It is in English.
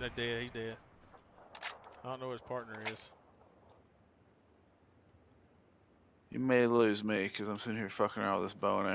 he's dead. He's dead. I don't know his partner is. You may lose me because I'm sitting here fucking around with this bow and